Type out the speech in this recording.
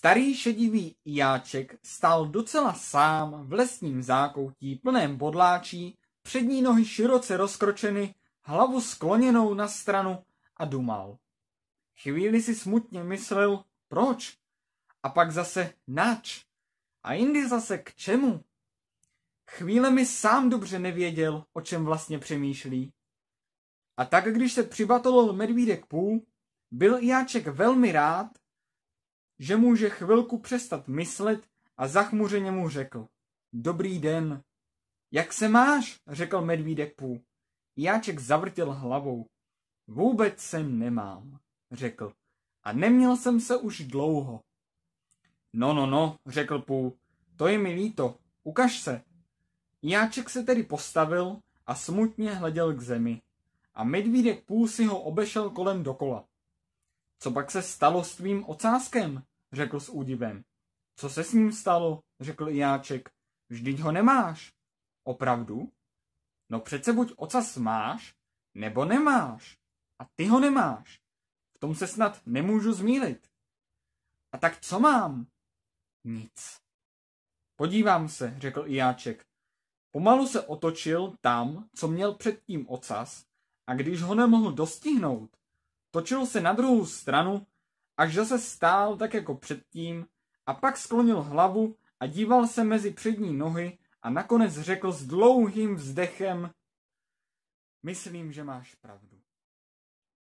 Starý šedivý jáček stál docela sám v lesním zákoutí plném bodláčí, přední nohy široce rozkročeny, hlavu skloněnou na stranu a dumal. Chvíli si smutně myslel, proč? A pak zase nač? A jindy zase k čemu? Chvíle mi sám dobře nevěděl, o čem vlastně přemýšlí. A tak, když se přibatolil medvídek půl, byl Iáček velmi rád, že může chvilku přestat myslet a zachmuřeně mu řekl. Dobrý den. Jak se máš? řekl medvídek Pů. Jáček zavrtil hlavou. Vůbec se nemám, řekl. A neměl jsem se už dlouho. No, no, no, řekl Pů. To je mi líto. Ukaž se. Jáček se tedy postavil a smutně hleděl k zemi. A medvídek Pů si ho obešel kolem dokola. Co pak se stalo s tvým ocáskem? řekl s údivem. Co se s ním stalo? řekl Jáček. Vždyť ho nemáš. Opravdu? No přece buď ocas máš, nebo nemáš. A ty ho nemáš. V tom se snad nemůžu zmílit. A tak co mám? Nic. Podívám se, řekl Iáček. Pomalu se otočil tam, co měl předtím ocas, a když ho nemohl dostihnout, Točil se na druhou stranu, až zase stál tak jako předtím a pak sklonil hlavu a díval se mezi přední nohy a nakonec řekl s dlouhým vzdechem Myslím, že máš pravdu.